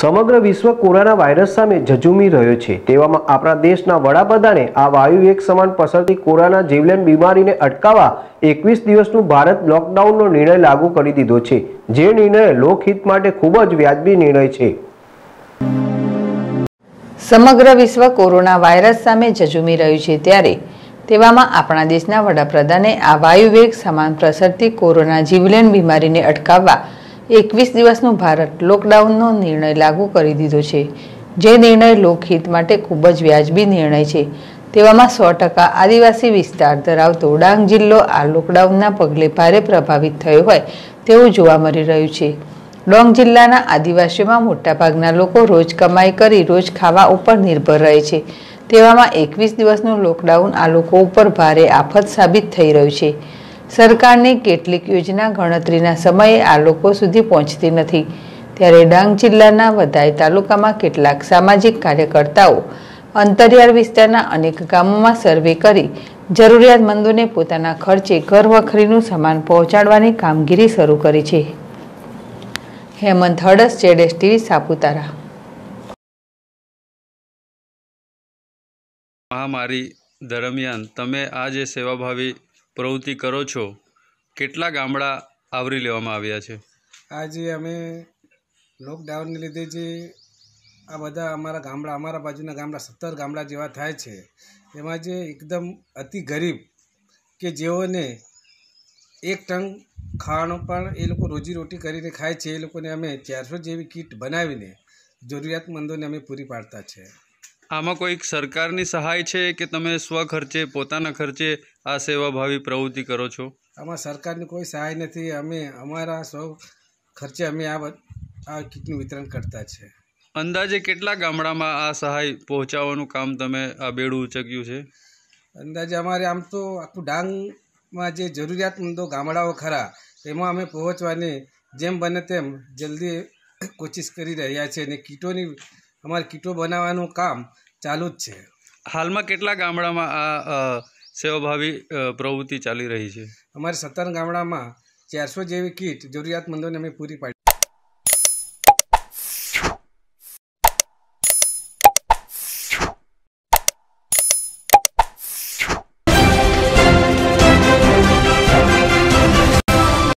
સમગ્ર વિશ્વ corona virus સામે ઝઝૂમી રહ્યો છે તેવામાં આપણા દેશના વડાપ્રધાને આ વાયુ એક સમાન પસરતી કોરોના જીવલેણ બીમારીને અટકાવવા એકવીસ દિવસનું ભારત લોકડાઉનનો નિર્ણય લાગુ કરી દીધો છે જે નિર્ણય લોકહિત માટે ખૂબ જ વ્યાજબી નિર્ણય છે સમગ્ર વિશ્વ કોરોના વાયરસ સામે ઝઝૂમી રહ્યું છે ત્યારે તેવામાં આપણા દેશના વડાપ્રધાને આ વાયુ વેગ સમાન પ્રસરતી કોરોના જીવલેણ બીમારીને અટકાવવા એકવીસ દિવસનું ભારત લોકડાઉનનો નિર્ણય લાગુ કરી દીધો છે જે નિર્ણય લોકહિત માટે ખૂબ જ વ્યાજબી નિર્ણય છે તેવામાં સો ટકા આદિવાસી વિસ્તાર ધરાવતો ડાંગ જિલ્લો આ લોકડાઉનના પગલે ભારે પ્રભાવિત થયો હોય તેવું જોવા મળી રહ્યું છે ડોંગ જિલ્લાના આદિવાસીઓમાં મોટાભાગના લોકો રોજ કમાઈ કરી રોજ ખાવા ઉપર નિર્ભર રહે છે તેવામાં એકવીસ દિવસનું લોકડાઉન આ લોકો ઉપર ભારે આફત સાબિત થઈ રહ્યું છે સરકારની કેટલીક યોજના ગણતરીના સમયે આ લોકો સુધી પહોંચતી નથી ત્યારે ડાંગ જિલ્લાના વધાઈ તાલુકામાં કેટલાક સામાજિક કાર્યકર્તાઓ અંતરિયાળ વિસ્તારના અનેક ગામોમાં સર્વે કરી જરૂરિયાતમંદોને પોતાના ખર્ચે ઘર વખરીનું સામાન પહોંચાડવાની કામગીરી શરૂ કરી છે હેમંત હડસ જેડેશ ટીવી સાપુતારા મહામારી દરમિયાન તમે આ જે સેવાભાવી પ્રવૃત્તિ કરો છો કેટલા ગામડા આવરી લેવામાં આવ્યા છે આજે અમે લોકડાઉનને લીધે જે આ બધા અમારા ગામડા અમારા બાજુના ગામડા સત્તર ગામડા જેવા થાય છે એમાં જે એકદમ અતિ ગરીબ કે જેઓને એક ટંગ ખાવાનું પણ એ લોકો રોજીરોટી કરીને ખાય છે એ લોકોને અમે ચારસો જેવી કીટ બનાવીને જરૂરિયાતમંદોને અમે પૂરી પાડતા છીએ આમાં કોઈક સરકારની સહાય છે કે તમે સ્વ ખર્ચે પોતાના ખર્ચે આ સેવાભાવી પ્રવૃત્તિ કરો છો આમાં સરકારની કોઈ સહાય નથી અમે અમારા સ્વ ખર્ચે અમે આ આ કીટનું વિતરણ કરતા છે અંદાજે કેટલા ગામડામાં આ સહાય પહોંચાડવાનું કામ તમે આ બેડું ઉચક્યું છે અંદાજે અમારે આમ તો આખું ડાંગમાં જે જરૂરિયાતમંદો ગામડાઓ ખરા એમાં અમે પહોંચવાની જેમ બને તેમ જલ્દી કોશિશ કરી રહ્યા છીએ અને કીટોની અમારે કીટો બનાવવાનું કામ ચાલુ જ છે હાલમાં કેટલા ગામડામાં આ સેવાભાવી પ્રવૃત્તિ ચાલી રહી છે અમારે સત્તર ગામડામાં ચારસો જેવી કીટ જરૂરિયાતમંદોને અમે પૂરી પાડી